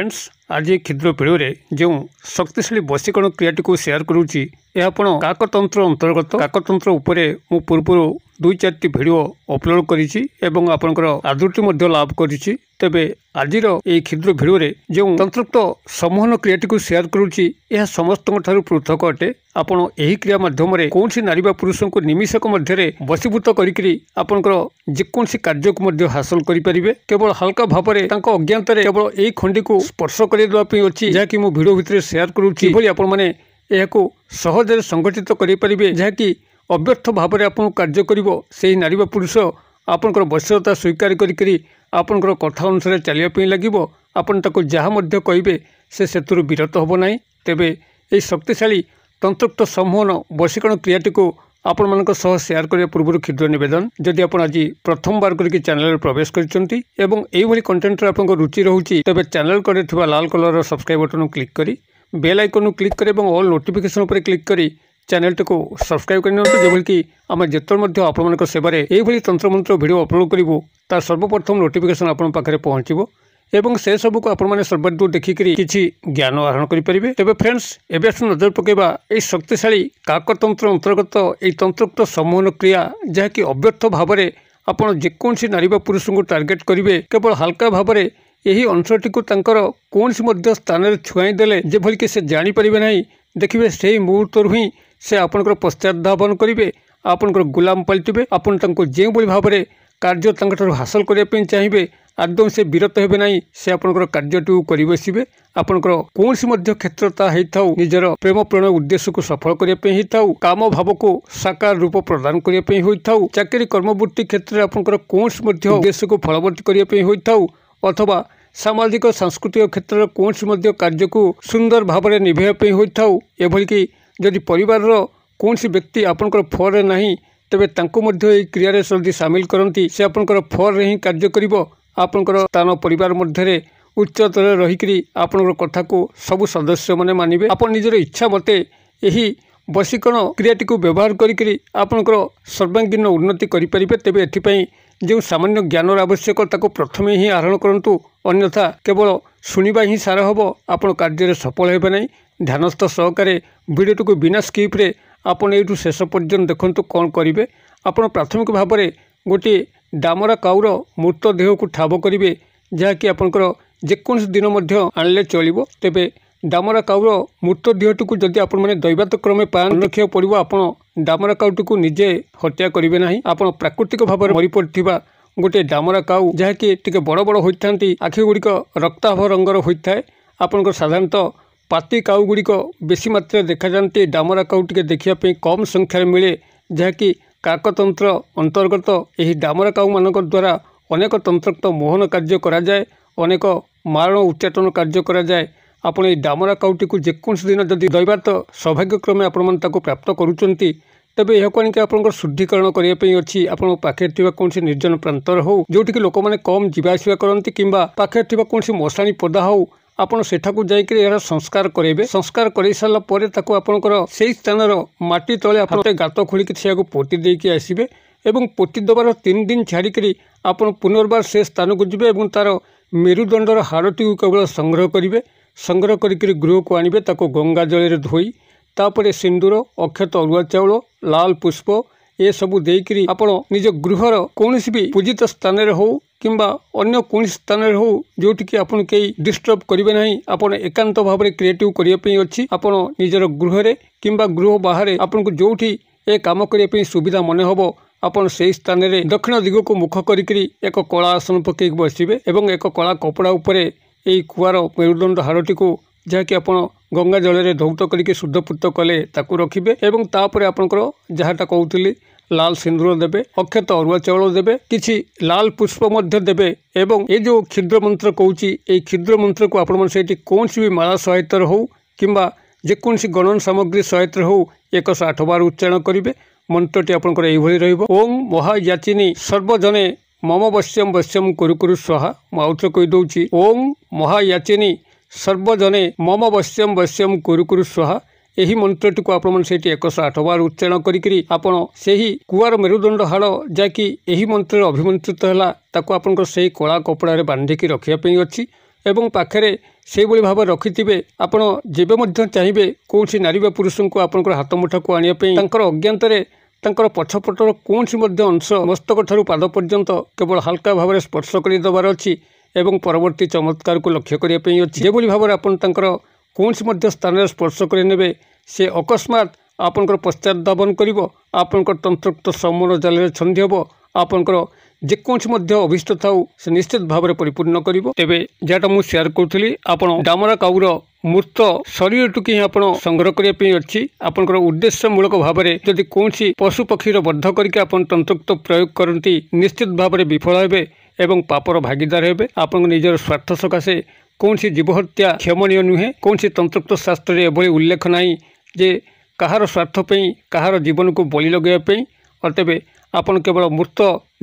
friends ଆଜି କ୍ଷୁଦ୍ର ପିଢ଼ିରେ ଯେଉଁ ଶକ୍ତିଶାଳୀ ବଶୀକରଣ କ୍ରିୟାଟିକୁ ସେୟାର କରୁଛି ଏହା ଆପଣ କାକତନ୍ତ୍ର ଅନ୍ତର୍ଗତ କାକତନ୍ତ୍ର ଉପରେ ମୁଁ ପୂର୍ବରୁ ଦୁଇ ଚାରିଟି ଭିଡ଼ିଓ ଅପଲୋଡ଼ କରିଛି ଏବଂ ଆପଣଙ୍କର ଆଦୃତି ମଧ୍ୟ ଲାଭ କରିଛି ତେବେ ଆଜିର ଏହି କ୍ଷୁଦ୍ର ଭିଡ଼ିଓରେ ଯେଉଁ ସନ୍ତୃପ୍ତ ସମ୍ମୋହନ କ୍ରିୟାଟିକୁ ସେୟାର କରୁଛି ଏହା ସମସ୍ତଙ୍କଠାରୁ ପୃଥକ ଅଟେ ଆପଣ ଏହି କ୍ରିୟା ମାଧ୍ୟମରେ କୌଣସି ନାରୀ ବା ପୁରୁଷଙ୍କୁ ନିମିଷକ ମଧ୍ୟରେ ବସିଭୂତ କରିକି ଆପଣଙ୍କର ଯେକୌଣସି କାର୍ଯ୍ୟକୁ ମଧ୍ୟ ହାସଲ କରିପାରିବେ କେବଳ ହାଲକା ଭାବରେ ତାଙ୍କ ଅଜ୍ଞାତରେ କେବଳ ଏହି ଖଣ୍ଡିକୁ ସ୍ପର୍ଶ କରାଇଦେବା ପାଇଁ ଅଛି ଯାହାକି ମୁଁ ଭିଡ଼ିଓ ଭିତରେ ସେୟାର କରୁଛି ଏଭଳି ଆପଣମାନେ ଏହାକୁ ସହଜରେ ସଂଗଠିତ କରିପାରିବେ ଯାହାକି ଅବ୍ୟର୍ଥ ଭାବରେ ଆପଣଙ୍କୁ କାର୍ଯ୍ୟ କରିବ ସେହି ନାରୀ ବା ପୁରୁଷ ଆପଣଙ୍କର ବୈଷୟତା ସ୍ୱୀକାର କରିକି ଆପଣଙ୍କର କଥା ଅନୁସାରେ ଚାଲିବା ପାଇଁ ଲାଗିବ ଆପଣ ତାକୁ ଯାହା ମଧ୍ୟ କହିବେ ସେ ସେଥିରୁ ବିରତ ହେବ ନାହିଁ ତେବେ ଏହି ଶକ୍ତିଶାଳୀ ତନ୍ତୃପ୍ତ ସମ୍ମୁହନ ବୈଷିକରଣ କ୍ରିୟାଟିକୁ ଆପଣମାନଙ୍କ ସହ ସେୟାର କରିବା ପୂର୍ବରୁ କ୍ଷୁଦ୍ର ନିବେଦନ ଯଦି ଆପଣ ଆଜି ପ୍ରଥମବାର କରିକି ଚ୍ୟାନେଲରେ ପ୍ରବେଶ କରିଛନ୍ତି ଏବଂ ଏହିଭଳି କଣ୍ଟେଣ୍ଟରେ ଆପଣଙ୍କ ରୁଚି ରହୁଛି ତେବେ ଚ୍ୟାନେଲ କରିଥିବା ଲାଲ୍ କଲର୍ର ସବସ୍କ୍ରାଇବ୍ ବଟନ୍କୁ କ୍ଲିକ୍ କରି ବେଲ୍ ଆଇକନ୍କୁ କ୍ଲିକ୍ କରି ଏବଂ ଅଲ୍ ନୋଟିଫିକେସନ୍ ଉପରେ କ୍ଲିକ୍ କରି ଚ୍ୟାନେଲଟିକୁ ସବସ୍କ୍ରାଇବ୍ କରିନିଅନ୍ତୁ ଯେଭଳିକି ଆମେ ଯେତେବେଳେ ମଧ୍ୟ ଆପଣମାନଙ୍କ ସେବାରେ ଏଇଭଳି ତନ୍ତ୍ରମନ୍ତ୍ର ଭିଡ଼ିଓ ଅପଲୋଡ଼ କରିବୁ ତାର ସର୍ବପ୍ରଥମ ନୋଟିଫିକେସନ୍ ଆପଣଙ୍କ ପାଖରେ ପହଞ୍ଚିବ ଏବଂ ସେସବୁକୁ ଆପଣମାନେ ସର୍ବାଧିକ ଦେଖିକରି କିଛି ଜ୍ଞାନ ଆହରଣ କରିପାରିବେ ତେବେ ଫ୍ରେଣ୍ଡସ୍ ଏବେ ଆସୁ ନଜର ପକାଇବା ଏହି ଶକ୍ତିଶାଳୀ କାକତନ୍ତ୍ର ଅନ୍ତର୍ଗତ ଏହି ତନ୍ତ୍ରକ୍ତ ସମ୍ମୋହନ କ୍ରିୟା ଯାହାକି ଅବ୍ୟର୍ଥ ଭାବରେ ଆପଣ ଯେକୌଣସି ନାରୀ ବା ପୁରୁଷଙ୍କୁ ଟାର୍ଗେଟ୍ କରିବେ କେବଳ ହାଲକା ଭାବରେ ଏହି ଅଂଶଟିକୁ ତାଙ୍କର କୌଣସି ମଧ୍ୟ ସ୍ଥାନରେ ଛୁଆଇ ଦେଲେ ଯେଭଳିକି ସେ ଜାଣିପାରିବେ ନାହିଁ ଦେଖିବେ ସେହି ମୁହୂର୍ତ୍ତରୁ ହିଁ ସେ ଆପଣଙ୍କର ପଶ୍ଚାତ୍ଧାବନ କରିବେ ଆପଣଙ୍କର ଗୁଲାମ ପାଲଟିବେ ଆପଣ ତାଙ୍କୁ ଯେଉଁଭଳି ଭାବରେ କାର୍ଯ୍ୟ ତାଙ୍କଠାରୁ ହାସଲ କରିବା ପାଇଁ ଚାହିଁବେ ଆଦୌ ସେ ବିରତ ହେବେ ନାହିଁ ସେ ଆପଣଙ୍କର କାର୍ଯ୍ୟଟିକୁ କରି ବସିବେ ଆପଣଙ୍କର କୌଣସି ମଧ୍ୟ କ୍ଷେତ୍ର ତାହା ହେଇଥାଉ ନିଜର ପ୍ରେମ ପ୍ରଣୟ ଉଦ୍ଦେଶ୍ୟକୁ ସଫଳ କରିବା ପାଇଁ ହେଇଥାଉ କାମ ଭାବକୁ ସାକାର ରୂପ ପ୍ରଦାନ କରିବା ପାଇଁ ହୋଇଥାଉ ଚାକିରି କର୍ମବୃତ୍ତି କ୍ଷେତ୍ରରେ ଆପଣଙ୍କର କୌଣସି ମଧ୍ୟ ଉଦ୍ଦେଶ୍ୟକୁ ଫଳବର୍ତ୍ତୀ କରିବା ପାଇଁ ହୋଇଥାଉ ଅଥବା ସାମାଜିକ ସାଂସ୍କୃତିକ କ୍ଷେତ୍ରର କୌଣସି ମଧ୍ୟ କାର୍ଯ୍ୟକୁ ସୁନ୍ଦର ଭାବରେ ନିଭେଇବା ପାଇଁ ହୋଇଥାଉ ଏଭଳିକି ଯଦି ପରିବାରର କୌଣସି ବ୍ୟକ୍ତି ଆପଣଙ୍କର ଫଳରେ ନାହିଁ ତେବେ ତାଙ୍କୁ ମଧ୍ୟ ଏହି କ୍ରିୟାରେ ଯଦି ସାମିଲ କରନ୍ତି ସେ ଆପଣଙ୍କର ଫଳରେ ହିଁ କାର୍ଯ୍ୟ କରିବ ଆପଣଙ୍କର ସ୍ଥାନ ପରିବାର ମଧ୍ୟରେ ଉଚ୍ଚତରରେ ରହିକରି ଆପଣଙ୍କର କଥାକୁ ସବୁ ସଦସ୍ୟମାନେ ମାନିବେ ଆପଣ ନିଜର ଇଚ୍ଛା ମୋତେ ଏହି ବଶୀକରଣ କ୍ରିୟାଟିକୁ ବ୍ୟବହାର କରିକରି ଆପଣଙ୍କର ସର୍ବାଙ୍ଗୀନ ଉନ୍ନତି କରିପାରିବେ ତେବେ ଏଥିପାଇଁ ଯେଉଁ ସାମାନ୍ୟ ଜ୍ଞାନର ଆବଶ୍ୟକ ତାକୁ ପ୍ରଥମେ ହିଁ ଆହରଣ କରନ୍ତୁ ଅନ୍ୟଥା କେବଳ ଶୁଣିବା ହିଁ ସାର ହେବ ଆପଣ କାର୍ଯ୍ୟରେ ସଫଳ ହେବେ ନାହିଁ ଧ୍ୟାନସ୍ଥ ସହକାରେ ଭିଡ଼ିଓଟିକୁ ବିନା ସ୍କିପ୍ରେ ଆପଣ ଏଇଠୁ ଶେଷ ପର୍ଯ୍ୟନ୍ତ ଦେଖନ୍ତୁ କ'ଣ କରିବେ ଆପଣ ପ୍ରାଥମିକ ଭାବରେ ଗୋଟିଏ ଦାମରା କାଉର ମୃତ ଦେହକୁ ଠାବ କରିବେ ଯାହାକି ଆପଣଙ୍କର ଯେକୌଣସି ଦିନ ମଧ୍ୟ ଆଣିଲେ ଚଳିବ ତେବେ ଦାମରା କାଉର ମୃତ ଦେହଟିକୁ ଯଦି ଆପଣମାନେ ଦୈବାତ କ୍ରମେ ପାଳନ ରଖିବାକୁ ପଡ଼ିବ ଆପଣ ଦାମରା କାଉଟିକୁ ନିଜେ ହତ୍ୟା କରିବେ ନାହିଁ ଆପଣ ପ୍ରାକୃତିକ ଭାବରେ ମରିପଡ଼ିଥିବା ଗୋଟିଏ ଦାମରା କାଉ ଯାହାକି ଟିକିଏ ବଡ଼ ବଡ଼ ହୋଇଥାନ୍ତି ଆଖିଗୁଡ଼ିକ ରକ୍ତାଭ ରଙ୍ଗର ହୋଇଥାଏ ଆପଣଙ୍କର ସାଧାରଣତଃ ପାତି କାଉଗୁଡ଼ିକ ବେଶୀ ମାତ୍ରାରେ ଦେଖାଯାଆନ୍ତି ଡାମରା କାଉ ଟିକେ ଦେଖିବା ପାଇଁ କମ୍ ସଂଖ୍ୟାରେ ମିଳେ ଯାହାକି କାକତନ୍ତ୍ର ଅନ୍ତର୍ଗତ ଏହି ଡାମରା କାଉମାନଙ୍କ ଦ୍ୱାରା ଅନେକ ତନ୍ତ୍ରକ୍ତ ମୋହନ କାର୍ଯ୍ୟ କରାଯାଏ ଅନେକ ମାରଣ ଉଚ୍ଚାଟନ କାର୍ଯ୍ୟ କରାଯାଏ ଆପଣ ଏହି ଡାମରା କାଉଟିକୁ ଯେକୌଣସି ଦିନ ଯଦି ଦୈବାତ ସୌଭାଗ୍ୟକ୍ରମେ ଆପଣମାନେ ତାକୁ ପ୍ରାପ୍ତ କରୁଛନ୍ତି ତେବେ ଏହାକୁ ଆଣିକି ଆପଣଙ୍କର ଶୁଦ୍ଧିକରଣ କରିବା ପାଇଁ ଅଛି ଆପଣଙ୍କ ପାଖରେ ଥିବା କୌଣସି ନିର୍ଜନ ପ୍ରାନ୍ତର ହେଉ ଯେଉଁଠିକି ଲୋକମାନେ କମ୍ ଯିବା ଆସିବା କରନ୍ତି କିମ୍ବା ପାଖରେ ଥିବା କୌଣସି ମଶାଣି ପଦା ହେଉ আপন সেঠাকু যাইকিরে ইয়া সংস্কার কইবে সংস্কার করি সাল পরে তাকু আপনকর সেই স্থানর মাটি তলে আপতে গাতো খুঁড়িক থিয়াকু পরতি দেইকি আইসিবে এবন পরতি দবার তিন দিন ছাড়ি করি আপন পুনরবার সেই স্থান গুজবে এবন তার মেরুদন্ডর হারতি কবল সংগ্রহ করিবে সংগ্রহ করি করি গৃহ কো আনিবে তাকু গঙ্গা জলরে ধুই তারপরে সিঁদুর অক্ষত অরুয়া চাউলো লাল পুষ্প এ সব দেইকি আপন নিজ গৃহর কোনসি বি পূজিত স্থানের হও କିମ୍ବା ଅନ୍ୟ କୌଣସି ସ୍ଥାନରେ ହେଉ ଯେଉଁଠିକି ଆପଣ କେହି ଡିଷ୍ଟର୍ବ କରିବେ ନାହିଁ ଆପଣ ଏକାନ୍ତ ଭାବରେ କ୍ରିଏଟିଭ୍ କରିବା ପାଇଁ ଅଛି ଆପଣ ନିଜର ଗୃହରେ କିମ୍ବା ଗୃହ ବାହାରେ ଆପଣଙ୍କୁ ଯେଉଁଠି ଏ କାମ କରିବା ପାଇଁ ସୁବିଧା ମନେ ହେବ ଆପଣ ସେହି ସ୍ଥାନରେ ଦକ୍ଷିଣ ଦିଗକୁ ମୁଖ କରିକିରି ଏକ କଳା ଆସନ ପକାଇକି ବସିବେ ଏବଂ ଏକ କଳା କପଡ଼ା ଉପରେ ଏହି କୁଆର ମେରୁଦଣ୍ଡ ହାଡ଼ଟିକୁ ଯାହାକି ଆପଣ ଗଙ୍ଗା ଜଳରେ ଧୌତ କରିକି ଶୁଦ୍ଧପୂତ କଲେ ତାକୁ ରଖିବେ ଏବଂ ତାପରେ ଆପଣଙ୍କର ଯାହାଟା କହୁଥିଲି ଲାଲ ସିନ୍ଦୁର ଦେବେ ଅକ୍ଷତ ଅରୁଆ ଚାଉଳ ଦେବେ କିଛି ଲାଲ ପୁଷ୍ପ ମଧ୍ୟ ଦେବେ ଏବଂ ଏ ଯେଉଁ କ୍ଷୁଦ୍ର ମନ୍ତ୍ର କହୁଛି ଏଇ କ୍ଷୁଦ୍ର ମନ୍ତ୍ରକୁ ଆପଣମାନେ ସେଇଠି କୌଣସି ବି ମାଳା ସହାୟତାରେ ହେଉ କିମ୍ବା ଯେକୌଣସି ଗଣନ ସାମଗ୍ରୀ ସହାୟତାରେ ହେଉ ଏକଶହ ଆଠ ବାର ଉଚ୍ଚାରଣ କରିବେ ମନ୍ତ୍ରଟି ଆପଣଙ୍କର ଏଇଭଳି ରହିବ ଓମ୍ ମହାଯାଚିନୀ ସର୍ବଜନେ ମମ ବଶ୍ୟମ ବଶ୍ୟମ କୁରୁ କୁରୁ ସ୍ୱାହା ମୁଁ ଆଉଥରେ କହିଦେଉଛି ଓମ୍ ମହାୟାଚିନୀ ସର୍ବଜନେ ମମ ବଶ୍ୟମ ବଶ୍ୟମ କୁରୁ କୁରୁ ସ୍ୱାହା ଏହି ମନ୍ତ୍ରଟିକୁ ଆପଣମାନେ ସେଇଠି ଏକଶହ ଆଠ ବାର ଉଚ୍ଚାରଣ କରିକିରି ଆପଣ ସେହି କୁଆର ମେରୁଦଣ୍ଡ ହାଡ଼ ଯାହାକି ଏହି ମନ୍ତ୍ରରେ ଅଭିମନ୍ତ୍ରିତ ହେଲା ତାକୁ ଆପଣଙ୍କର ସେହି କଳା କପଡ଼ାରେ ବାନ୍ଧିକି ରଖିବା ପାଇଁ ଅଛି ଏବଂ ପାଖରେ ସେହିଭଳି ଭାବରେ ରଖିଥିବେ ଆପଣ ଯେବେ ମଧ୍ୟ ଚାହିଁବେ କୌଣସି ନାରୀ ବା ପୁରୁଷଙ୍କୁ ଆପଣଙ୍କର ହାତ ମୁଠାକୁ ଆଣିବା ପାଇଁ ତାଙ୍କର ଅଜ୍ଞାତରେ ତାଙ୍କର ପଛପଟର କୌଣସି ମଧ୍ୟ ଅଂଶ ମସ୍ତକଠାରୁ ପାଦ ପର୍ଯ୍ୟନ୍ତ କେବଳ ହାଲକା ଭାବରେ ସ୍ପର୍ଶ କରିଦେବାର ଅଛି ଏବଂ ପରବର୍ତ୍ତୀ ଚମତ୍କାରକୁ ଲକ୍ଷ୍ୟ କରିବା ପାଇଁ ଅଛି ଯେଭଳି ଭାବରେ ଆପଣ ତାଙ୍କର କୌଣସି ମଧ୍ୟ ସ୍ଥାନରେ ସ୍ପର୍ଶ କରିନେବେ ସେ ଅକସ୍ମାତ୍ ଆପଣଙ୍କର ପଶ୍ଚାତଧାବନ କରିବ ଆପଣଙ୍କର ତନ୍ତ୍ରକ୍ତ ସମୂଳ ଜାଲରେ ଛନ୍ଦି ହେବ ଆପଣଙ୍କର ଯେକୌଣସି ମଧ୍ୟ ଅଭିଷ୍ଟ ଥାଉ ସେ ନିଶ୍ଚିତ ଭାବରେ ପରିପୂର୍ଣ୍ଣ କରିବ ତେବେ ଯାହାଟା ମୁଁ ସେୟାର କରୁଥିଲି ଆପଣ ଡାମରା କାଉର ମୃତ ଶରୀରଟିକୁ ହିଁ ଆପଣ ସଂଗ୍ରହ କରିବା ପାଇଁ ଅଛି ଆପଣଙ୍କର ଉଦ୍ଦେଶ୍ୟମୂଳକ ଭାବରେ ଯଦି କୌଣସି ପଶୁପକ୍ଷୀର ବଦ୍ଧ କରିକି ଆପଣ ତନ୍ତ୍ରକ୍ତ ପ୍ରୟୋଗ କରନ୍ତି ନିଶ୍ଚିତ ଭାବରେ ବିଫଳ ହେବେ ଏବଂ ପାପର ଭାଗିଦାର ହେବେ ଆପଣଙ୍କ ନିଜର ସ୍ୱାର୍ଥ ସକାଶେ କୌଣସି ଜୀବହତ୍ୟା କ୍ଷମଣୀୟ ନୁହେଁ କୌଣସି ତନ୍ତ୍ରକ୍ତ ଶାସ୍ତ୍ରରେ ଏଭଳି ଉଲ୍ଲେଖ ନାହିଁ ଯେ କାହାର ସ୍ୱାର୍ଥ ପାଇଁ କାହାର ଜୀବନକୁ ବଳି ଲଗାଇବା ପାଇଁ ଆଉ ତେବେ ଆପଣ କେବଳ ମୃତ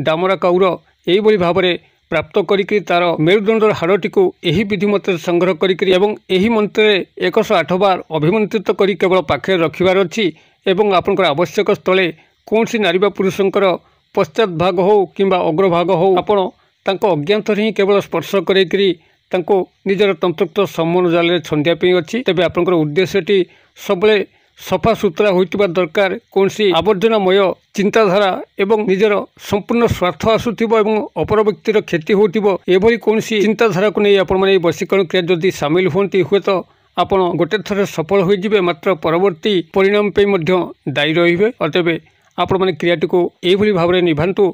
ଡାମରା କାଉର ଏହିଭଳି ଭାବରେ ପ୍ରାପ୍ତ କରିକି ତା'ର ମେରୁଦଣ୍ଡର ହାଡ଼ଟିକୁ ଏହି ବିଧିମତରେ ସଂଗ୍ରହ କରିକି ଏବଂ ଏହି ମନ୍ତ୍ରରେ ଏକଶହ ଆଠ ବାର ଅଭିମନ୍ତ୍ରିତ କରି କେବଳ ପାଖରେ ରଖିବାର ଅଛି ଏବଂ ଆପଣଙ୍କର ଆବଶ୍ୟକ ସ୍ଥଳେ କୌଣସି ନାରୀ ବା ପୁରୁଷଙ୍କର ପଶ୍ଚାତ ଭାଗ ହେଉ କିମ୍ବା ଅଗ୍ରଭାଗ ହେଉ ଆପଣ ତାଙ୍କ ଅଜ୍ଞାତରେ ହିଁ କେବଳ ସ୍ପର୍ଶ କରାଇକରି ତାଙ୍କୁ ନିଜର ତନ୍ତୃପ୍ତ ସମ୍ମାନ ଜାଲରେ ଛନ୍ଦିବା ପାଇଁ ଅଛି ତେବେ ଆପଣଙ୍କର ଉଦ୍ଦେଶ୍ୟଟି ସବୁବେଳେ ସଫାସୁତୁରା ହୋଇଥିବା ଦରକାର କୌଣସି ଆବର୍ଜନାମୟ ଚିନ୍ତାଧାରା ଏବଂ ନିଜର ସମ୍ପୂର୍ଣ୍ଣ ସ୍ୱାର୍ଥ ଆସୁଥିବ ଏବଂ ଅପର ବ୍ୟକ୍ତିର କ୍ଷତି ହେଉଥିବ ଏଭଳି କୌଣସି ଚିନ୍ତାଧାରାକୁ ନେଇ ଆପଣମାନେ ଏହି ବୈଶିକରଣ କ୍ରିୟା ଯଦି ସାମିଲ ହୁଅନ୍ତି ହୁଏତ ଆପଣ ଗୋଟେ ଥର ସଫଳ ହୋଇଯିବେ ମାତ୍ର ପରବର୍ତ୍ତୀ ପରିଣାମ ପାଇଁ ମଧ୍ୟ ଦାୟୀ ରହିବେ ତେବେ ଆପଣମାନେ କ୍ରିୟାଟିକୁ ଏହିଭଳି ଭାବରେ ନିଭାନ୍ତୁ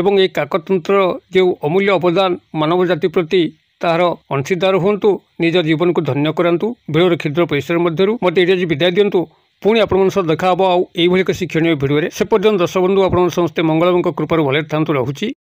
ଏବଂ ଏହି କାକତନ୍ତ୍ରର ଯେଉଁ ଅମୂଲ୍ୟ ଅବଦାନ ମାନବ ଜାତି ପ୍ରତି ତାହାର ଅଂଶୀଦାର ହୁଅନ୍ତୁ ନିଜ ଜୀବନକୁ ଧନ୍ୟ କରାନ୍ତୁ ବିଳର କ୍ଷୁଦ୍ର ପରିସର ମଧ୍ୟରୁ ମୋତେ ଏଇଠି ଆଜି ବିଦାୟ ଦିଅନ୍ତୁ ପୁଣି ଆପଣମାନଙ୍କ ସହ ଦେଖା ହେବ ଆଉ ଏଇଭଳି ଏକ ଶିକ୍ଷଣୀୟ ଭିଡ଼ିଓରେ ସେ ପର୍ଯ୍ୟନ୍ତ ଦର୍ଶକ ବନ୍ଧୁ ଆପଣ ସମସ୍ତେ ମଙ୍ଗଳଙ୍କ କୃପାରୁ ଭଲରେ ଥାନ୍ତୁ ରହୁଛି